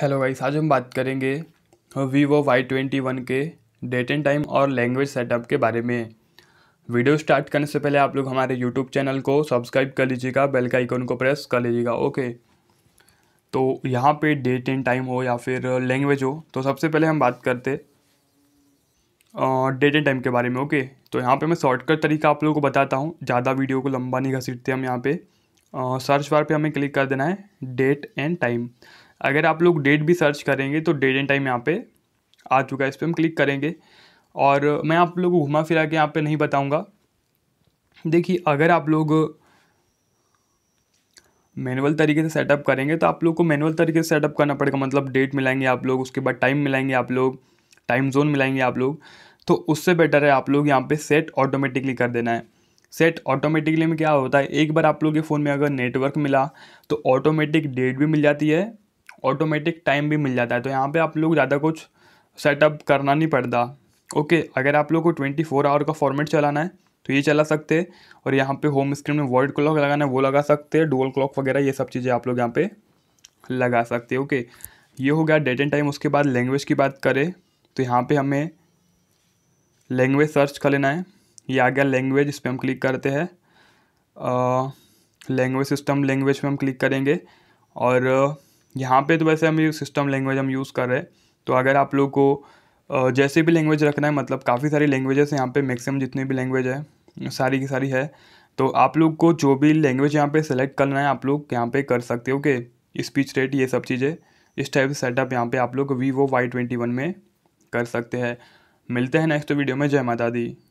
hello guys आज हम बात करेंगे वीवो वाई ट्वेंटी वन के डेट एंड टाइम और लैंग्वेज सेटअप के बारे में वीडियो स्टार्ट करने से पहले आप लोग हमारे यूट्यूब चैनल को सब्सक्राइब कर लीजिएगा बेल का आइकन को प्रेस कर लीजिएगा ओके तो यहाँ पे डेट एंड टाइम हो या फिर लैंग्वेज हो तो सबसे पहले हम बात करते डेट एंड टाइम के बारे में ओके तो यहाँ पर मैं शॉर्टकट तरीका आप लोगों को बताता हूँ ज़्यादा वीडियो को लंबा नहीं घसीटते हम यहाँ पर सर्च बार पे हमें क्लिक कर देना है डेट एंड टाइम अगर आप लोग डेट भी सर्च करेंगे तो डेट एंड टाइम यहाँ पे आ चुका है इस पर हम क्लिक करेंगे और मैं आप लोग को घुमा फिरा के यहाँ पे नहीं बताऊँगा देखिए अगर आप लोग मैनुअल तरीके से सेटअप करेंगे तो आप लोग को मैनुअल तरीके से सेटअप करना पड़ेगा मतलब डेट मिलाएंगे आप लोग उसके बाद टाइम मिलाएंगे आप लोग टाइम जोन मिलाएंगे आप लोग तो उससे बेटर है आप लोग यहाँ पे सेट ऑटोमेटिकली कर देना है सेट ऑटोमेटिकली में क्या होता है एक बार आप लोग के फ़ोन में अगर नेटवर्क मिला तो ऑटोमेटिक डेट भी मिल जाती है ऑटोमेटिक टाइम भी मिल जाता है तो यहाँ पे आप लोग ज़्यादा कुछ सेटअप करना नहीं पड़ता ओके अगर आप लोग को ट्वेंटी फोर आवर का फॉर्मेट चलाना है तो ये चला सकते हैं और यहाँ पे होम स्क्रीन में वर्ड क्लॉक लगाना है वो लगा सकते हैं डोल क्लॉक वगैरह ये सब चीज़ें आप लोग यहाँ पर लगा सकते हैं ओके ये हो गया डेट एंड टाइम उसके बाद लैंग्वेज की बात करें तो यहाँ पर हमें लैंग्वेज सर्च कर लेना है ये आ गया लैंग्वेज इस पर हम क्लिक करते हैं लैंग्वेज सिस्टम लैंग्वेज पे हम क्लिक करेंगे और यहाँ पे तो वैसे हम ये सिस्टम लैंग्वेज हम यूज़ कर रहे हैं तो अगर आप लोग को जैसे भी लैंग्वेज रखना है मतलब काफ़ी सारी लैंग्वेजेस यहाँ पे मैक्सिमम जितनी भी लैंग्वेज है सारी की सारी है तो आप लोग को जो भी लैंग्वेज यहाँ पे सेलेक्ट करना है आप लोग यहाँ पे कर सकते हो कि स्पीच रेट ये सब चीज़ें इस टाइप सेटअप यहाँ पर आप लोग वीवो वाई ट्वेंटी वन में कर सकते हैं मिलते हैं नेक्स्ट वीडियो में जय माता दी